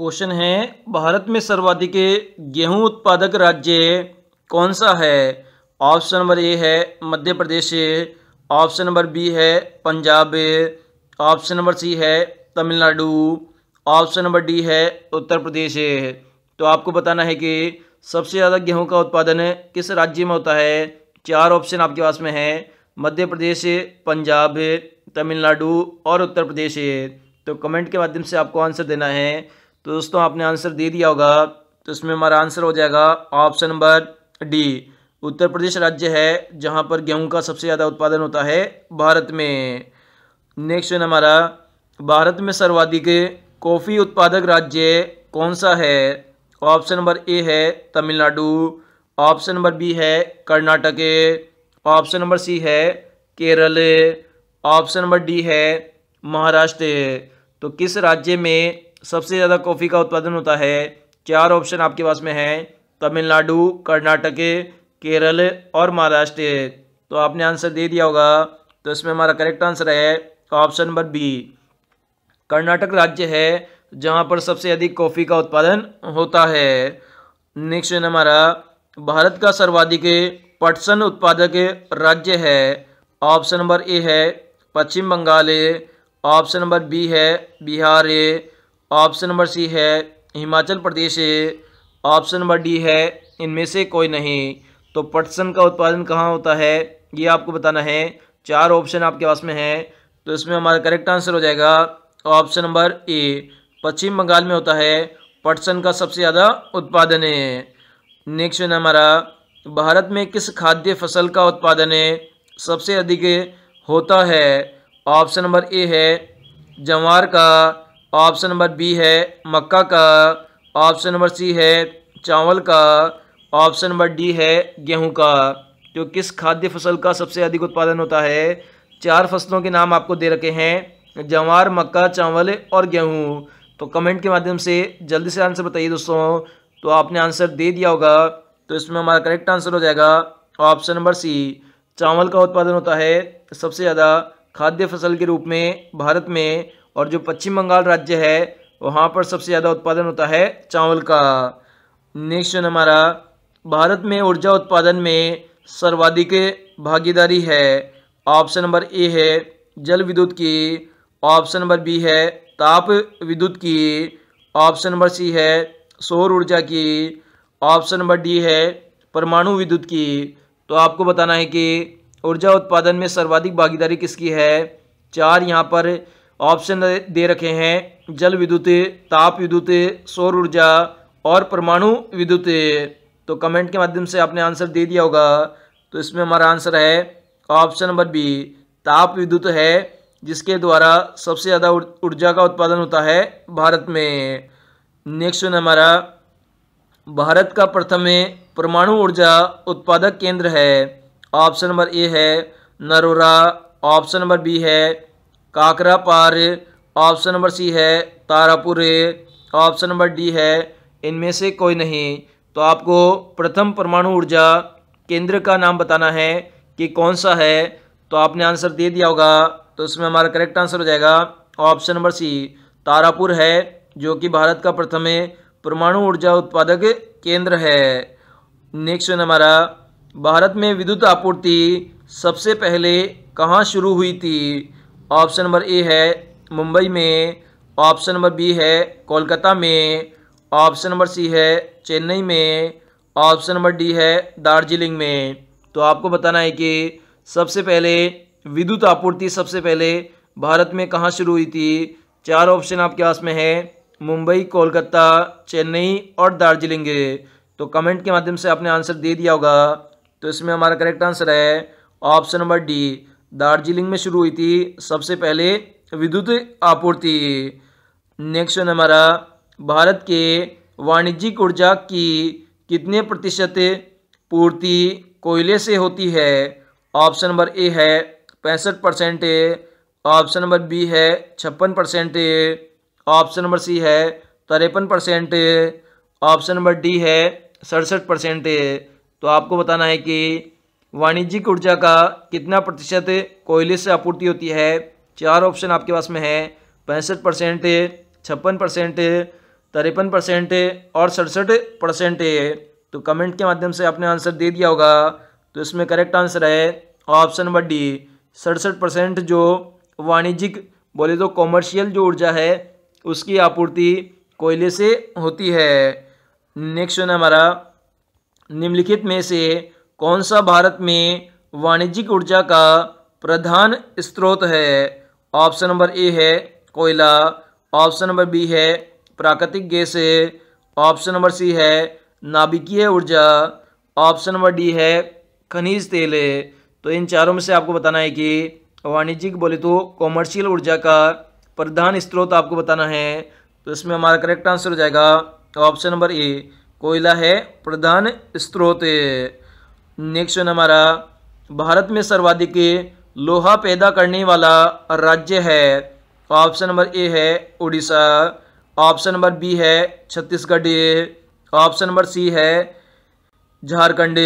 question है भारत में सर्वाधिक गेहूं उत्पादक राज्य कौन सा है ऑप्शन नंबर ए है Madhya Pradesh option number B है पंजाब ऑप्शन नंबर सी है तमिलनाडु ऑप्शन नंबर डी है उत्तर प्रदेश तो आपको बताना है कि सबसे ज़्यादा गेहूं का उत्पादन किस राज्य में होता है चार ऑप्शन आपके पास में है मध्य प्रदेश पंजाब तमिलनाडु और उत्तर प्रदेश तो कमेंट के माध्यम से आपको आंसर देना है तो दोस्तों आपने आंसर दे दिया होगा तो इसमें हमारा आंसर हो जाएगा option number D Uttar Pradesh राज्य है जहाँ पर गेहूं का सबसे ज़्यादा उत्पादन होता है भारत में नेक्स्ट क्वेश्चन हमारा भारत में सर्वाधिक कॉफ़ी उत्पादक राज्य कौन सा है ऑप्शन नंबर ए है तमिलनाडु ऑप्शन नंबर बी है कर्नाटक ऑप्शन नंबर सी है केरल ऑप्शन नंबर डी है महाराष्ट्र तो किस राज्य में सबसे ज़्यादा कॉफ़ी का उत्पादन होता है चार ऑप्शन आपके पास में है तमिलनाडु कर्नाटक केरल और महाराष्ट्र तो आपने आंसर दे दिया होगा तो इसमें हमारा करेक्ट आंसर है ऑप्शन नंबर बी कर्नाटक राज्य है जहाँ पर सबसे अधिक कॉफ़ी का उत्पादन होता है नेक्स्ट है हमारा भारत का सर्वाधिक पटसन उत्पादक राज्य है ऑप्शन नंबर ए है Paschim Bengal option number B है बिहार ऑप्शन नंबर सी है Himachal Pradesh option number D है इनमें से कोई नहीं तो पटसन का उत्पादन कहाँ होता है ये आपको बताना है चार ऑप्शन आपके पास में है तो इसमें हमारा करेक्ट आंसर हो जाएगा option number A Paschim Bengal में होता है पटसन का सबसे ज़्यादा उत्पादन है नेक्स्ट है हमारा भारत में किस खाद्य फसल का उत्पादन है सबसे अधिक होता है ऑप्शन नंबर ए है जवार का ऑप्शन नंबर बी है मक्का का ऑप्शन नंबर सी है चावल का ऑप्शन नंबर डी है गेहूं का तो किस खाद्य फसल का सबसे अधिक उत्पादन होता है चार फसलों के नाम आपको दे रखे हैं जवार मक्का चावल और गेहूं तो कमेंट के माध्यम से जल्दी से आंसर बताइए दोस्तों तो आपने आंसर दे दिया होगा तो इसमें हमारा करेक्ट आंसर हो जाएगा ऑप्शन नंबर सी चावल का उत्पादन होता है सबसे ज़्यादा खाद्य फसल के रूप में भारत में और जो पश्चिम बंगाल राज्य है वहाँ पर सबसे ज़्यादा उत्पादन होता है चावल का नेक्स्ट हमारा भारत में ऊर्जा उत्पादन में सर्वाधिक भागीदारी है ऑप्शन नंबर ए है जल विद्युत की ऑप्शन नंबर बी है ताप विद्युत की ऑप्शन नंबर सी है सौर ऊर्जा की ऑप्शन नंबर डी है परमाणु विद्युत की तो आपको बताना है कि ऊर्जा उत्पादन में सर्वाधिक भागीदारी किसकी है चार यहाँ पर ऑप्शन दे रखे हैं जल विद्युत ताप विद्युत सौर ऊर्जा और परमाणु विद्युत तो कमेंट के माध्यम से आपने आंसर दे दिया होगा तो इसमें हमारा आंसर है ऑप्शन नंबर बी ताप विद्युत है जिसके द्वारा सबसे ज़्यादा ऊर्जा का उत्पादन होता है भारत में नेक्स्ट हमारा भारत का प्रथम परमाणु ऊर्जा उत्पादक केंद्र है ऑप्शन नंबर ए है नरोरा ऑप्शन नंबर बी है काकरा पार ऑप्शन नंबर सी है तारापुर ऑप्शन नंबर डी है इनमें से कोई नहीं तो आपको प्रथम परमाणु ऊर्जा केंद्र का नाम बताना है कि कौन सा है तो आपने आंसर दे दिया होगा तो इसमें हमारा करेक्ट आंसर हो जाएगा ऑप्शन नंबर सी तारापुर है जो कि भारत का प्रथम परमाणु ऊर्जा उत्पादक केंद्र है नेक्स्ट हमारा भारत में विद्युत आपूर्ति सबसे पहले कहाँ शुरू हुई थी ऑप्शन नंबर ए है मुंबई में ऑप्शन नंबर बी है कोलकाता में ऑप्शन नंबर सी है चेन्नई में ऑप्शन नंबर डी है दार्जिलिंग में तो आपको बताना है कि सबसे पहले विद्युत आपूर्ति सबसे पहले भारत में कहाँ शुरू हुई थी चार ऑप्शन आपके पास में है मुंबई कोलकाता चेन्नई और दार्जिलिंग तो कमेंट के माध्यम से आपने आंसर दे दिया होगा तो इसमें हमारा करेक्ट आंसर है ऑप्शन नंबर डी दार्जिलिंग में शुरू हुई थी सबसे पहले विद्युत आपूर्ति नेक्स्ट हमारा भारत के वाणिज्यिक ऊर्जा की कितने प्रतिशत पूर्ति कोयले से होती है ऑप्शन नंबर ए है पैंसठ परसेंट ऑप्शन नंबर बी है छप्पन परसेंट ऑप्शन नंबर सी है तिरपन परसेंट ऑप्शन नंबर डी है सड़सठ परसेंट तो आपको बताना है कि वाणिज्यिक ऊर्जा का कितना प्रतिशत कोयले से आपूर्ति होती है चार ऑप्शन आपके पास में है पैंसठ परसेंट छप्पन परसेंट तिरपन परसेंट और सड़सठ परसेंट तो कमेंट के माध्यम से आपने आंसर दे दिया होगा तो इसमें करेक्ट आंसर है ऑप्शन नंबर डी सड़सठ परसेंट जो वाणिज्यिक बोले तो कॉमर्शियल जो ऊर्जा है उसकी आपूर्ति कोयले से होती है नेक्स्ट है हमारा निम्नलिखित में से कौन सा भारत में वाणिज्यिक ऊर्जा का प्रधान स्रोत है ऑप्शन नंबर ए है कोयला ऑप्शन नंबर बी है प्राकृतिक गैस ऑप्शन नंबर सी है नाभिकीय ऊर्जा ऑप्शन नंबर डी है खनिज तेल तो इन चारों में से आपको बताना है कि वाणिज्यिक बोले तो कॉमर्शियल ऊर्जा का प्रधान स्रोत आपको बताना है तो इसमें हमारा करेक्ट आंसर हो जाएगा ऑप्शन तो नंबर ए कोयला है प्रधान स्रोत नेक्स्ट हमारा भारत में सर्वाधिक लोहा पैदा करने वाला राज्य है ऑप्शन नंबर ए है उड़ीसा ऑप्शन नंबर बी है छत्तीसगढ़ ऑप्शन नंबर सी है झारखंड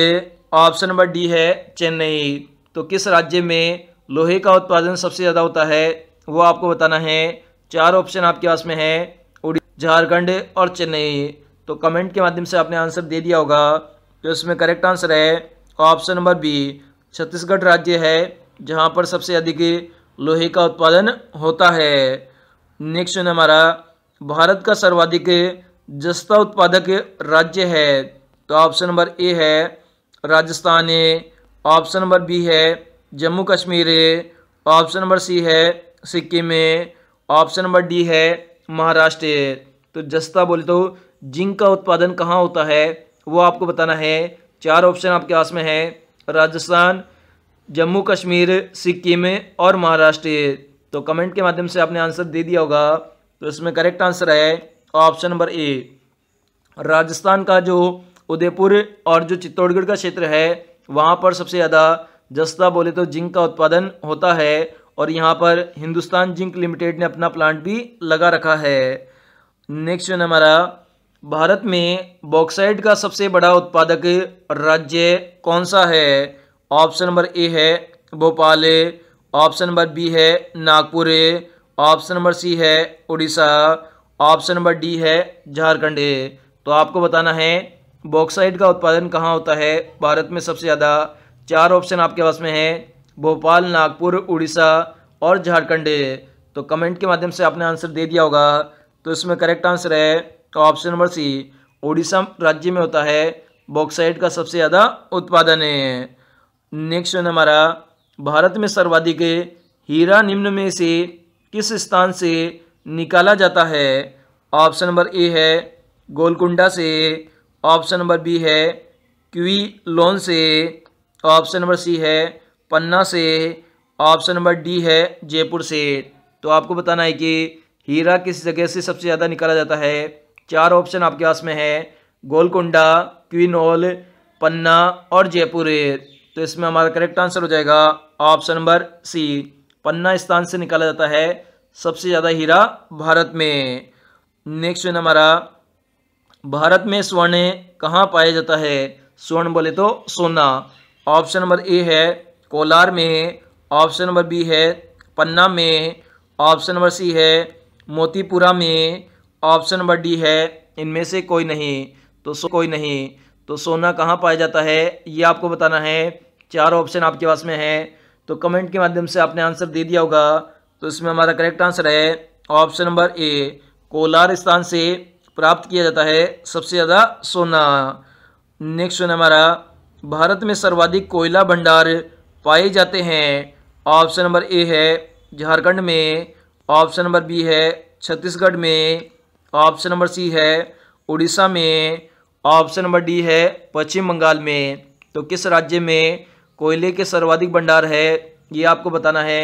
ऑप्शन नंबर डी है चेन्नई तो किस राज्य में लोहे का उत्पादन सबसे ज़्यादा होता है वो आपको बताना है चार ऑप्शन आपके पास में है झारखंड और चेन्नई तो कमेंट के माध्यम से आपने आंसर दे दिया होगा तो इसमें करेक्ट आंसर है ऑप्शन नंबर बी छत्तीसगढ़ राज्य है जहाँ पर सबसे अधिक लोहे का उत्पादन होता है नेक्स्ट हमारा भारत का सर्वाधिक जस्ता उत्पादक राज्य है तो ऑप्शन नंबर ए है राजस्थान ऑप्शन नंबर बी है Jammu Kashmir option number C है सिक्किम ऑप्शन नंबर डी है महाराष्ट्र तो जस्ता बोले तो जिंक का उत्पादन कहाँ होता है वो आपको बताना है चार ऑप्शन आपके पास में है राजस्थान जम्मू कश्मीर सिक्किम और महाराष्ट्र तो कमेंट के माध्यम से आपने आंसर दे दिया होगा तो इसमें करेक्ट आंसर है ऑप्शन नंबर ए राजस्थान का जो उदयपुर और जो चित्तौड़गढ़ का क्षेत्र है वहाँ पर सबसे ज़्यादा जस्ता बोले तो जिंक का उत्पादन होता है और यहाँ पर हिंदुस्तान जिंक लिमिटेड ने अपना प्लांट भी लगा रखा है नेक्स्ट है हमारा भारत में बॉक्साइट का सबसे बड़ा उत्पादक राज्य कौन सा है ऑप्शन नंबर ए है भोपाल ऑप्शन नंबर बी है नागपुर ऑप्शन नंबर सी है उड़ीसा ऑप्शन नंबर डी है झारखंड तो आपको बताना है बॉक्साइट का उत्पादन कहाँ होता है भारत में सबसे ज़्यादा चार ऑप्शन आपके पास में है भोपाल नागपुर उड़ीसा और झारखंड तो कमेंट के माध्यम से आपने आंसर दे दिया होगा तो इसमें करेक्ट आंसर है तो ऑप्शन नंबर सी ओडिशा राज्य में होता है बॉक्साइट का सबसे ज़्यादा उत्पादन है नेक्स्ट हमारा भारत में सर्वाधिक हीरा निम्न में से किस स्थान से निकाला जाता है ऑप्शन नंबर ए है गोलकुंडा से ऑप्शन नंबर बी है क्वी लोन से ऑप्शन नंबर सी है पन्ना से ऑप्शन नंबर डी है जयपुर से तो आपको बताना है कि हीरा किस जगह से सबसे ज़्यादा निकाला जाता है चार ऑप्शन आपके पास में है गोलकुंडा क्विनोल पन्ना और जयपुर तो इसमें हमारा करेक्ट आंसर हो जाएगा ऑप्शन नंबर सी पन्ना स्थान से निकाला जाता है सबसे ज़्यादा हीरा भारत में नेक्स्ट है हमारा भारत में स्वर्ण कहाँ पाया जाता है स्वर्ण बोले तो सोना ऑप्शन नंबर ए है कोलार में ऑप्शन नंबर बी है पन्ना में ऑप्शन नंबर सी है मोतीपुरा में ऑप्शन नंबर डी है इनमें से कोई नहीं तो सो कोई नहीं तो सोना कहाँ पाया जाता है ये आपको बताना है चार ऑप्शन आपके पास में है तो कमेंट के माध्यम से आपने आंसर दे दिया होगा तो इसमें हमारा करेक्ट आंसर है ऑप्शन नंबर ए कोलार स्थान से प्राप्त किया जाता है सबसे ज़्यादा सोना नेक्स्ट क्वेश्चन हमारा भारत में सर्वाधिक कोयला भंडार पाए जाते हैं ऑप्शन नंबर ए है झारखंड में ऑप्शन नंबर बी है छत्तीसगढ़ में ऑप्शन नंबर सी है उड़ीसा में ऑप्शन नंबर डी है पश्चिम बंगाल में तो किस राज्य में कोयले के सर्वाधिक भंडार है ये आपको बताना है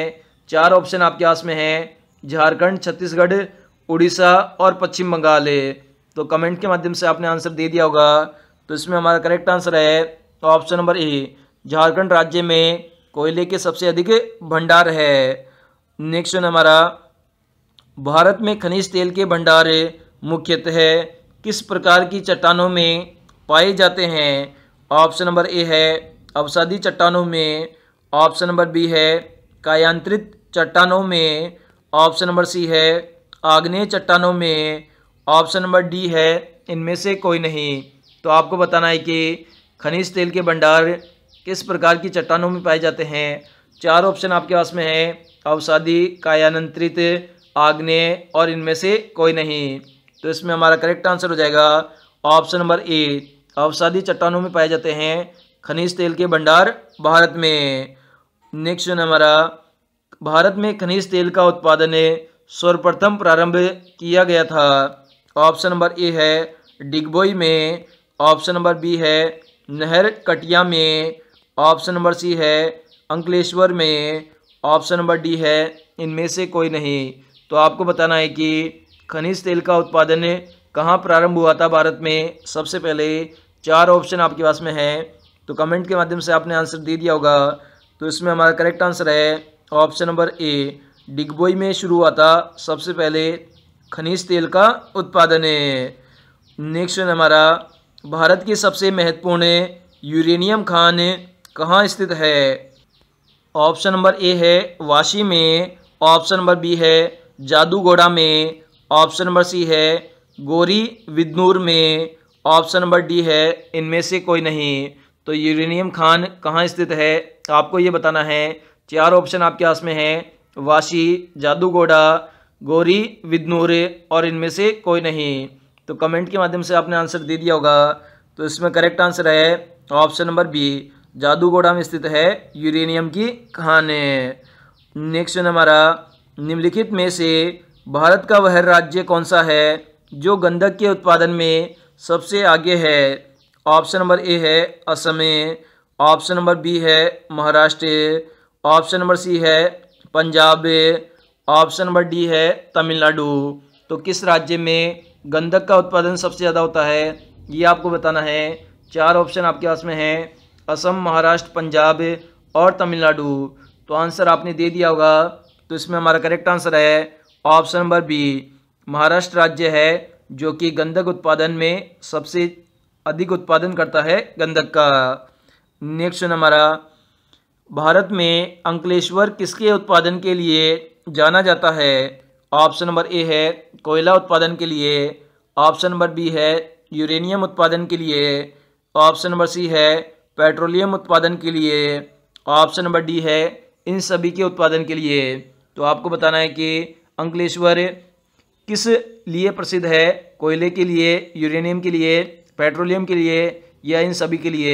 चार ऑप्शन आपके पास में है झारखंड छत्तीसगढ़ उड़ीसा और पश्चिम बंगाल है तो कमेंट के माध्यम से आपने आंसर दे दिया होगा तो इसमें हमारा करेक्ट आंसर है ऑप्शन नंबर ए झारखंड राज्य में कोयले के सबसे अधिक भंडार है नेक्स्ट हमारा भारत में खनिज तेल के भंडार मुख्यतः किस प्रकार की चट्टानों में पाए जाते हैं ऑप्शन नंबर ए है अवसादी चट्टानों में ऑप्शन नंबर बी है कायांत्रित चट्टानों में ऑप्शन नंबर सी है आग्नेय चट्टानों में ऑप्शन नंबर डी है इनमें से कोई नहीं तो आपको बताना है कि खनिज तेल के भंडार किस प्रकार की चट्टानों में पाए जाते हैं चार ऑप्शन आपके पास में है अवसादी कायांत्रित आग्नेय और इनमें से कोई नहीं तो इसमें हमारा करेक्ट आंसर हो जाएगा ऑप्शन नंबर ए अवसादी चट्टानों में पाए जाते हैं खनिज तेल के भंडार भारत में नेक्स्ट हमारा भारत में खनिज तेल का उत्पादन सर्वप्रथम प्रारंभ किया गया था ऑप्शन नंबर ए है डिगबोई में ऑप्शन नंबर बी है नहर कटिया में ऑप्शन नंबर सी है अंकलेश्वर में ऑप्शन नंबर डी है इनमें से कोई नहीं तो आपको बताना है कि खनिज तेल का उत्पादन कहाँ प्रारंभ हुआ था भारत में सबसे पहले चार ऑप्शन आपके पास में है तो कमेंट के माध्यम से आपने आंसर दे दिया होगा तो इसमें हमारा करेक्ट आंसर है ऑप्शन नंबर ए डिगबोई में शुरू हुआ था सबसे पहले खनिज तेल का उत्पादन है नेक्स्ट हमारा भारत की सबसे महत्वपूर्ण यूरेनियम खान कहाँ स्थित है ऑप्शन नंबर ए है वाशी में ऑप्शन नंबर बी है जादू घोड़ा में ऑप्शन नंबर सी है गोरी विदनूर में ऑप्शन नंबर डी है इनमें से कोई नहीं तो यूरेनियम खान कहाँ स्थित है तो आपको ये बताना है चार ऑप्शन आपके पास में है वाशी जादूगोड़ा गोरी विदनूर और इनमें से कोई नहीं तो कमेंट के माध्यम से आपने आंसर दे दिया होगा तो इसमें करेक्ट आंसर है ऑप्शन नंबर बी जादूगोड़ा में स्थित है यूरेनियम की खान नेक्स्ट हमारा निम्नलिखित में से भारत का वह राज्य कौन सा है जो गंधक के उत्पादन में सबसे आगे है ऑप्शन नंबर ए है असम ऑप्शन नंबर बी है महाराष्ट्र ऑप्शन नंबर सी है पंजाब ऑप्शन नंबर डी है तमिलनाडु तो किस राज्य में गंधक का उत्पादन सबसे ज़्यादा होता है ये आपको बताना है चार ऑप्शन आपके पास में हैं असम महाराष्ट्र पंजाब और तमिलनाडु तो आंसर आपने दे दिया होगा तो इसमें हमारा करेक्ट आंसर है ऑप्शन नंबर बी महाराष्ट्र राज्य है जो कि गंधक उत्पादन में सबसे अधिक उत्पादन करता है गंधक का नेक्स्ट हमारा भारत में अंकलेश्वर किसके उत्पादन के लिए जाना जाता है ऑप्शन नंबर ए है कोयला उत्पादन के लिए ऑप्शन नंबर बी है यूरेनियम उत्पादन के लिए ऑप्शन नंबर सी है पेट्रोलियम उत्पादन के लिए ऑप्शन नंबर डी है इन सभी के उत्पादन के लिए तो आपको बताना है कि अंकलेश्वर किस लिए प्रसिद्ध है कोयले के लिए यूरेनियम के लिए पेट्रोलियम के लिए या इन सभी के लिए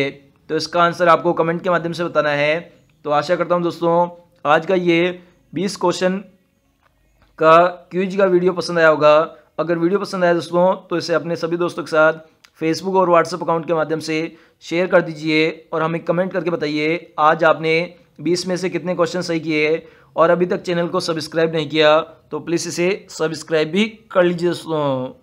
तो इसका आंसर आपको कमेंट के माध्यम से बताना है तो आशा करता हूँ दोस्तों आज का ये बीस क्वेश्चन का क्यूज का वीडियो पसंद आया होगा अगर वीडियो पसंद आया दोस्तों तो इसे अपने सभी दोस्तों के साथ फेसबुक और व्हाट्सएप अकाउंट के माध्यम से शेयर कर दीजिए और हमें कमेंट करके बताइए आज आपने बीस में से कितने क्वेश्चन सही किए और अभी तक चैनल को सब्सक्राइब नहीं किया तो प्लीज़ इसे सब्सक्राइब भी कर लीजिए